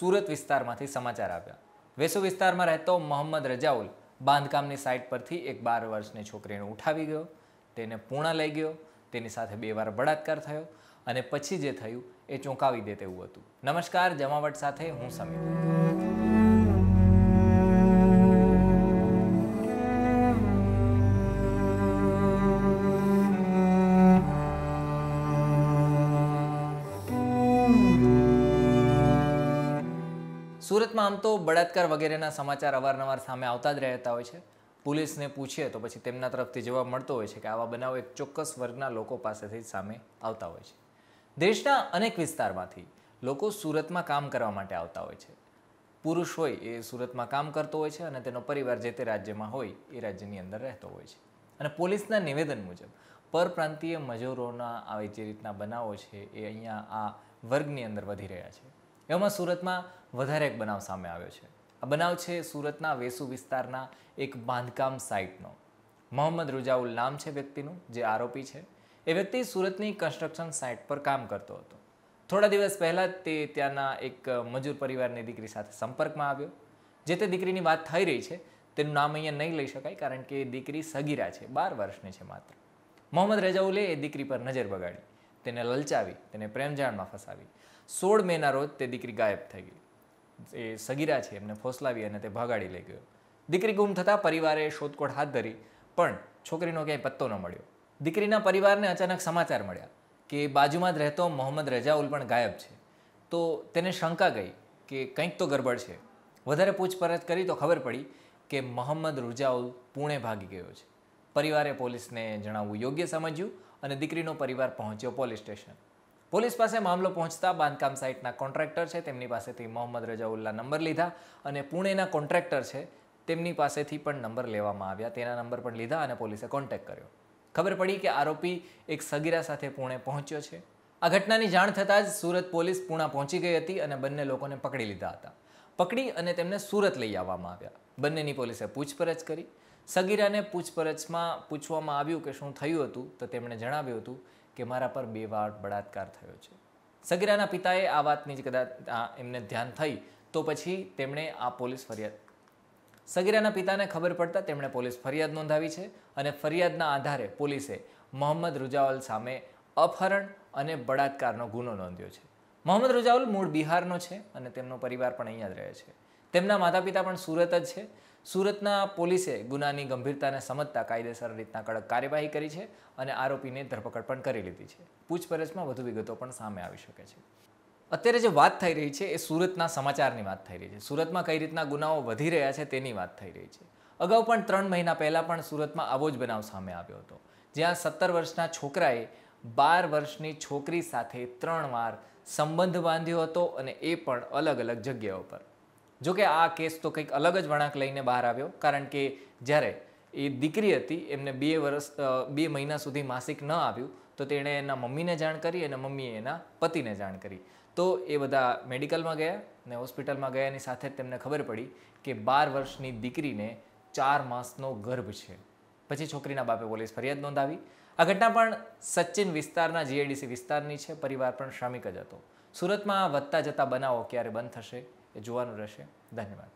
સુરત વિસ્તારમાંથી સમાચાર આપ્યા વેસુ વિસ્તારમાં રહેતો મોહમ્મદ રજાઉલ બાંધકામની સાઇટ પરથી એક બાર વર્ષની છોકરીને ઉઠાવી ગયો તેને પૂણા લઈ ગયો તેની સાથે બે વાર બળાત્કાર થયો અને પછી જે થયું એ ચોંકાવી દે તેવું હતું નમસ્કાર જમાવટ સાથે હું સમીર સુરતમાં આમ તો બળાત્કાર વગેરેના સમાચાર અવારનવાર સામે આવતા જ રહેતા હોય છે પોલીસને પૂછીએ તો પછી તેમના તરફથી જવાબ મળતો હોય છે કે આવા બનાવ એક ચોક્કસ વર્ગના લોકો પાસેથી સામે આવતા હોય છે દેશના અનેક વિસ્તારમાંથી લોકો સુરતમાં કામ કરવા માટે આવતા હોય છે પુરુષ હોય એ સુરતમાં કામ કરતો હોય છે અને તેનો પરિવાર જે તે રાજ્યમાં હોય એ રાજ્યની અંદર રહેતો હોય છે અને પોલીસના નિવેદન મુજબ પરપ્રાંતીય મજૂરોના આવી જે રીતના બનાવો છે એ અહીંયા આ વર્ગની અંદર વધી રહ્યા છે એમાં સુરતમાં વધારે એક બનાવ સામે આવ્યો છે આ બનાવ છે સુરતના વેસુ વિસ્તારના એક બાંધકામ સાઇટનો મોહમ્મદ રુજાઉલ નામ છે વ્યક્તિનું જે આરોપી છે એ વ્યક્તિ સુરતની કન્સ્ટ્રક્શન સાઇટ પર કામ કરતો હતો થોડા દિવસ પહેલાં તે ત્યાંના એક મજૂર પરિવારની દીકરી સાથે સંપર્કમાં આવ્યો જે તે દીકરીની વાત થઈ રહી છે તેનું નામ અહીંયા નહીં લઈ શકાય કારણ કે દીકરી સગીરા છે બાર વર્ષની છે માત્ર મોહમ્મદ રજાઉલે એ દીકરી પર નજર બગાડી તેને લલચાવી તેને પ્રેમ જાણમાં ફસાવી સોળ મેના રોજ તે દીકરી ગાયબ થઈ ગઈ એ સગીરા છે એમને ફોસલાવી અને તે ભાગાડી લઈ ગયો દીકરી ગુમ થતાં પરિવારે શોધખોળ હાથ ધરી પણ છોકરીનો ક્યાંય પત્તો ન મળ્યો દીકરીના પરિવારને અચાનક સમાચાર મળ્યા કે બાજુમાં જ રહેતો મોહમ્મદ રજાઉલ પણ ગાયબ છે તો તેને શંકા ગઈ કે કંઈક તો ગરબડ છે વધારે પૂછપરછ કરી તો ખબર પડી કે મોહમ્મદ રુજાઉલ પુણે ભાગી ગયો છે પરિવારે પોલીસને જણાવવું યોગ્ય સમજ્યું અને દીકરીનો પરિવાર પહોંચ્યો પોલીસ સ્ટેશન પોલીસ પાસે મામલો પહોંચતા બાંધકામ સાઇટના કોન્ટ્રાક્ટર છે તેમની પાસેથી મોહમ્મદ રજાઉલ્લા નંબર લીધા અને પુણેના કોન્ટ્રાક્ટર છે તેમની પાસેથી પણ નંબર લેવામાં આવ્યા તેના નંબર પણ લીધા અને પોલીસે કોન્ટેક્ટ કર્યો ખબર પડી કે આરોપી એક સગીરા સાથે પુણે પહોંચ્યો છે આ ઘટનાની જાણ થતાં જ સુરત પોલીસ પૂણા પહોંચી ગઈ હતી અને બંને લોકોને પકડી લીધા હતા પકડી અને તેમને સુરત લઈ આવવામાં આવ્યા બંનેની પોલીસે પૂછપરછ કરી સગીરાને પૂછપરછમાં પૂછવામાં આવ્યું કે શું થયું હતું તો તેમણે જણાવ્યું હતું કે મારા પર બે વાર બળાત્કાર થયો છે સગીરાના પિતાએ આ વાતની જ કદાચ એમને ધ્યાન થઈ તો પછી તેમણે આ પોલીસ ફરિયાદ સગીરાના પિતાને ખબર પડતા તેમણે પોલીસ ફરિયાદ નોંધાવી છે અને ફરિયાદના આધારે પોલીસે મોહમ્મદ રુજાવલ સામે અપહરણ અને બળાત્કારનો ગુનો નોંધ્યો છે મોહમ્મદ રુજાવલ મૂળ બિહારનો છે અને તેમનો પરિવાર પણ અહીંયા જ રહે છે તેમના માતા પિતા પણ સુરત જ છે સુરતના પોલીસે ગુનાની ગંભીરતાને સમજતા કાયદેસર રીતના કડક કાર્યવાહી કરી છે અને આરોપીને ધરપકડ પણ કરી લીધી છે પૂછપરછમાં વધુ વિગતો પણ સામે આવી શકે છે અત્યારે જે વાત થઈ રહી છે એ સુરતના સમાચારની વાત થઈ રહી છે સુરતમાં કઈ રીતના ગુનાઓ વધી રહ્યા છે તેની વાત થઈ રહી છે અગાઉ પણ ત્રણ મહિના પહેલાં પણ સુરતમાં આવો જ બનાવ સામે આવ્યો હતો જ્યાં સત્તર વર્ષના છોકરાએ બાર વર્ષની છોકરી સાથે ત્રણ વાર સંબંધ બાંધ્યો હતો અને એ પણ અલગ અલગ જગ્યાઓ પર જો કે આ કેસ તો કંઈક અલગ જ વળાંક લઈને બહાર આવ્યો કારણ કે જ્યારે એ દીકરી હતી એમને બે વર્ષ બે મહિના સુધી માસિક ન આવ્યું તો તેણે એના મમ્મીને જાણ કરી અને મમ્મીએ એના પતિને જાણ કરી તો એ બધા મેડિકલમાં ગયા ને હોસ્પિટલમાં ગયાની સાથે જ તેમને ખબર પડી કે બાર વર્ષની દીકરીને ચાર માસનો ગર્ભ છે પછી છોકરીના બાપે પોલીસ ફરિયાદ નોંધાવી આ ઘટના પણ સચિન વિસ્તારના જીઆઈડીસી વિસ્તારની છે પરિવાર પણ શ્રમિક જ હતો સુરતમાં વધતા જતા બનાવો ક્યારે બંધ થશે એ જોવાનું રહેશે ધન્યવાદ